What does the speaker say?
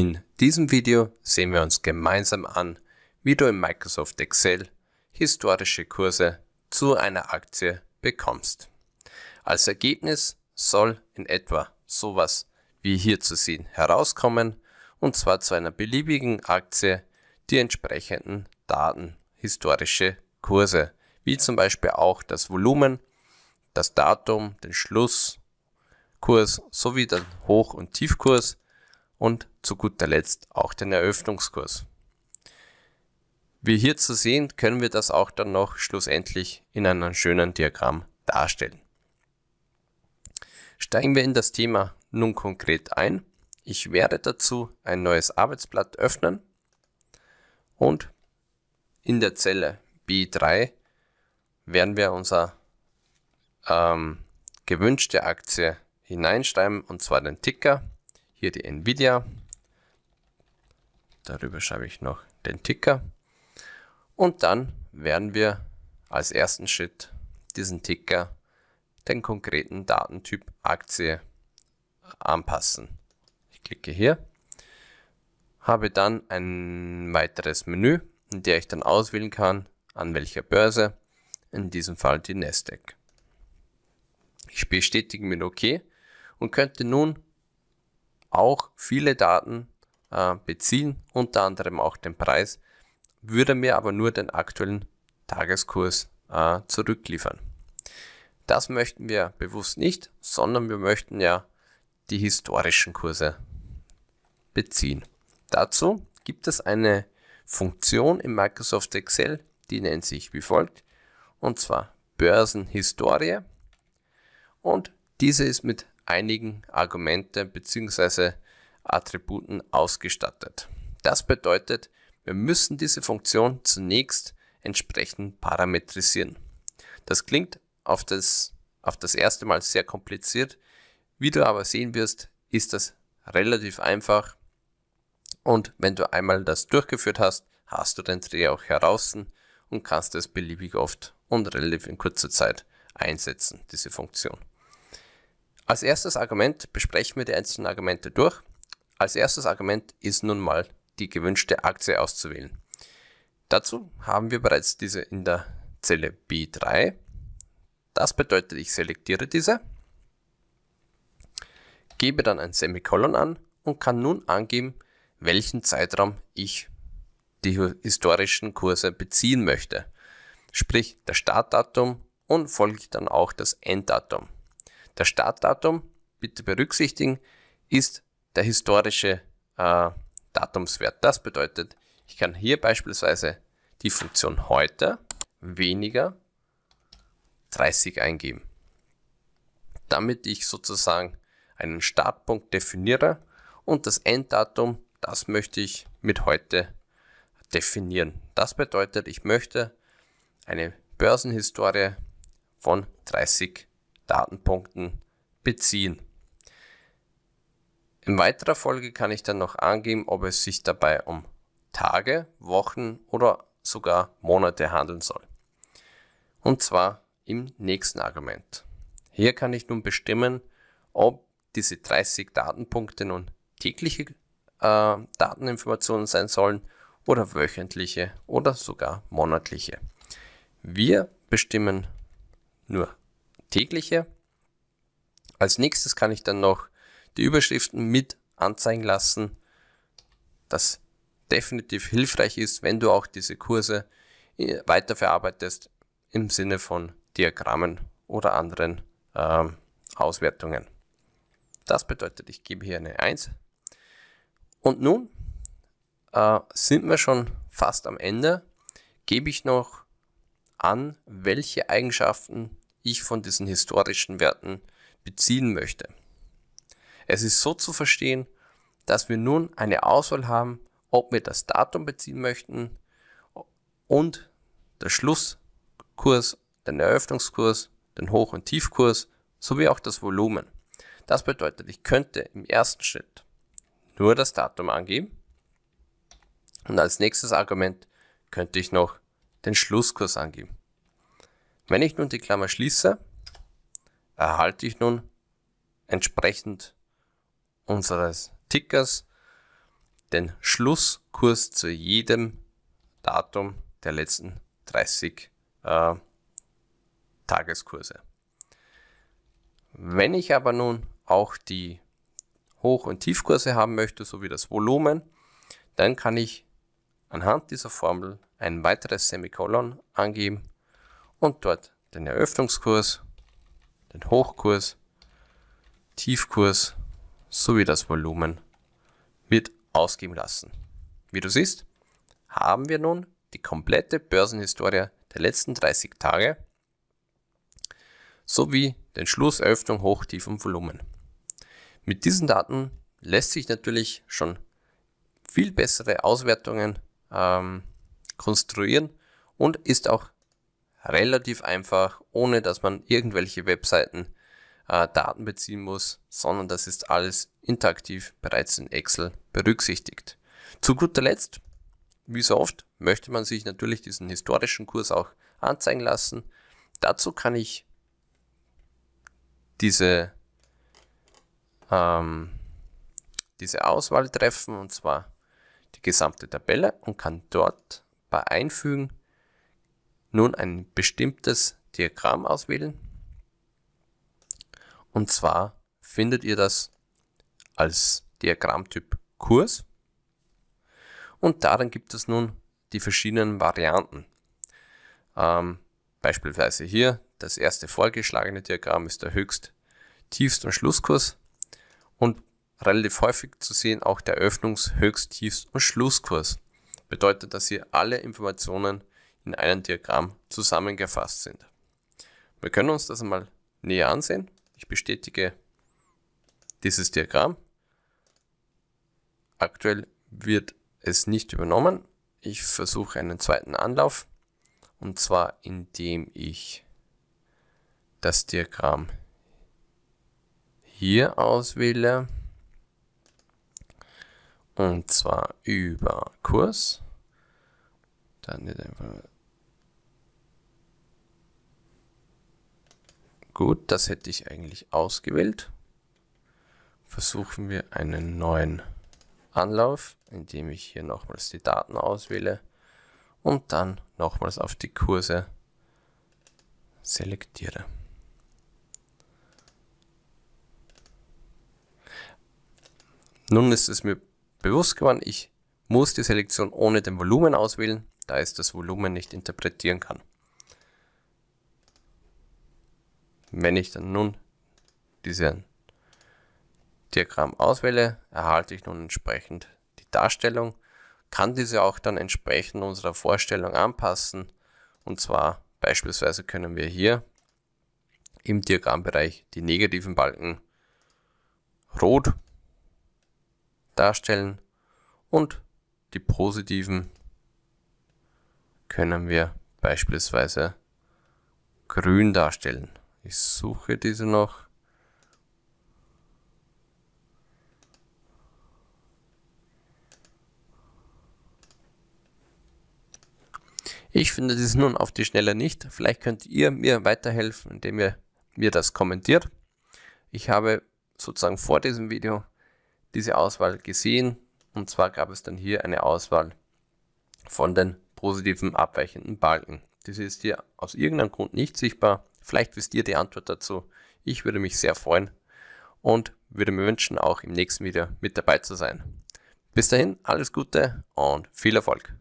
In diesem Video sehen wir uns gemeinsam an, wie du in Microsoft Excel historische Kurse zu einer Aktie bekommst. Als Ergebnis soll in etwa sowas wie hier zu sehen herauskommen und zwar zu einer beliebigen Aktie die entsprechenden Daten, historische Kurse, wie zum Beispiel auch das Volumen, das Datum, den Schlusskurs sowie den Hoch- und Tiefkurs und zu guter Letzt auch den Eröffnungskurs. Wie hier zu sehen, können wir das auch dann noch schlussendlich in einem schönen Diagramm darstellen. Steigen wir in das Thema nun konkret ein. Ich werde dazu ein neues Arbeitsblatt öffnen und in der Zelle B3 werden wir unsere ähm, gewünschte Aktie hineinschreiben und zwar den Ticker hier die Nvidia. Darüber schreibe ich noch den Ticker. Und dann werden wir als ersten Schritt diesen Ticker den konkreten Datentyp Aktie anpassen. Ich klicke hier, habe dann ein weiteres Menü, in dem ich dann auswählen kann, an welcher Börse, in diesem Fall die Nasdaq. Ich bestätige mit OK und könnte nun auch viele Daten äh, beziehen, unter anderem auch den Preis, würde mir aber nur den aktuellen Tageskurs äh, zurückliefern. Das möchten wir bewusst nicht, sondern wir möchten ja die historischen Kurse beziehen. Dazu gibt es eine Funktion in Microsoft Excel, die nennt sich wie folgt, und zwar Börsenhistorie. Und diese ist mit einigen Argumente bzw. Attributen ausgestattet. Das bedeutet, wir müssen diese Funktion zunächst entsprechend parametrisieren. Das klingt auf das, auf das erste Mal sehr kompliziert. Wie du aber sehen wirst, ist das relativ einfach. Und wenn du einmal das durchgeführt hast, hast du den Dreh auch heraus und kannst es beliebig oft und relativ in kurzer Zeit einsetzen, diese Funktion. Als erstes Argument besprechen wir die einzelnen Argumente durch. Als erstes Argument ist nun mal die gewünschte Aktie auszuwählen. Dazu haben wir bereits diese in der Zelle B3. Das bedeutet, ich selektiere diese, gebe dann ein Semikolon an und kann nun angeben, welchen Zeitraum ich die historischen Kurse beziehen möchte. Sprich das Startdatum und folglich dann auch das Enddatum. Das Startdatum, bitte berücksichtigen, ist der historische äh, Datumswert. Das bedeutet, ich kann hier beispielsweise die Funktion heute weniger 30 eingeben. Damit ich sozusagen einen Startpunkt definiere und das Enddatum, das möchte ich mit heute definieren. Das bedeutet, ich möchte eine Börsenhistorie von 30 Datenpunkten beziehen. In weiterer Folge kann ich dann noch angeben, ob es sich dabei um Tage, Wochen oder sogar Monate handeln soll. Und zwar im nächsten Argument. Hier kann ich nun bestimmen, ob diese 30 Datenpunkte nun tägliche äh, Dateninformationen sein sollen oder wöchentliche oder sogar monatliche. Wir bestimmen nur tägliche. Als nächstes kann ich dann noch die Überschriften mit anzeigen lassen, das definitiv hilfreich ist, wenn du auch diese Kurse äh, weiterverarbeitest im Sinne von Diagrammen oder anderen ähm, Auswertungen. Das bedeutet, ich gebe hier eine 1. Und nun äh, sind wir schon fast am Ende. Gebe ich noch an, welche Eigenschaften ich von diesen historischen Werten beziehen möchte. Es ist so zu verstehen, dass wir nun eine Auswahl haben, ob wir das Datum beziehen möchten und der Schlusskurs, den Eröffnungskurs, den Hoch- und Tiefkurs sowie auch das Volumen. Das bedeutet, ich könnte im ersten Schritt nur das Datum angeben und als nächstes Argument könnte ich noch den Schlusskurs angeben. Wenn ich nun die Klammer schließe, erhalte ich nun entsprechend unseres Tickers den Schlusskurs zu jedem Datum der letzten 30 äh, Tageskurse. Wenn ich aber nun auch die Hoch- und Tiefkurse haben möchte, sowie das Volumen, dann kann ich anhand dieser Formel ein weiteres Semikolon angeben und dort den Eröffnungskurs, den Hochkurs, Tiefkurs sowie das Volumen wird ausgeben lassen. Wie du siehst, haben wir nun die komplette Börsenhistorie der letzten 30 Tage sowie den Schluss, Eröffnung, Hoch, Tief und Volumen. Mit diesen Daten lässt sich natürlich schon viel bessere Auswertungen ähm, konstruieren und ist auch relativ einfach, ohne dass man irgendwelche Webseiten äh, Daten beziehen muss, sondern das ist alles interaktiv bereits in Excel berücksichtigt. Zu guter Letzt, wie so oft, möchte man sich natürlich diesen historischen Kurs auch anzeigen lassen. Dazu kann ich diese, ähm, diese Auswahl treffen und zwar die gesamte Tabelle und kann dort bei Einfügen nun ein bestimmtes Diagramm auswählen. Und zwar findet ihr das als Diagrammtyp Kurs. Und darin gibt es nun die verschiedenen Varianten. Ähm, beispielsweise hier das erste vorgeschlagene Diagramm ist der Höchst-, Tiefst- und Schlusskurs und relativ häufig zu sehen auch der Öffnungs-, Höchst-, Tiefst- und Schlusskurs. Bedeutet, dass ihr alle Informationen in einem Diagramm zusammengefasst sind. Wir können uns das einmal näher ansehen. Ich bestätige dieses Diagramm. Aktuell wird es nicht übernommen. Ich versuche einen zweiten Anlauf und zwar indem ich das Diagramm hier auswähle und zwar über Kurs. Dann wird einfach Gut, das hätte ich eigentlich ausgewählt. Versuchen wir einen neuen Anlauf, indem ich hier nochmals die Daten auswähle und dann nochmals auf die Kurse selektiere. Nun ist es mir bewusst geworden, ich muss die Selektion ohne den Volumen auswählen, da es das Volumen nicht interpretieren kann. Wenn ich dann nun diesen Diagramm auswähle, erhalte ich nun entsprechend die Darstellung, kann diese auch dann entsprechend unserer Vorstellung anpassen. Und zwar beispielsweise können wir hier im Diagrammbereich die negativen Balken rot darstellen und die positiven können wir beispielsweise grün darstellen. Ich suche diese noch. Ich finde das nun auf die Schnelle nicht. Vielleicht könnt ihr mir weiterhelfen, indem ihr mir das kommentiert. Ich habe sozusagen vor diesem Video diese Auswahl gesehen. Und zwar gab es dann hier eine Auswahl von den positiven abweichenden Balken. Das ist hier aus irgendeinem Grund nicht sichtbar. Vielleicht wisst ihr die Antwort dazu. Ich würde mich sehr freuen und würde mir wünschen, auch im nächsten Video mit dabei zu sein. Bis dahin, alles Gute und viel Erfolg!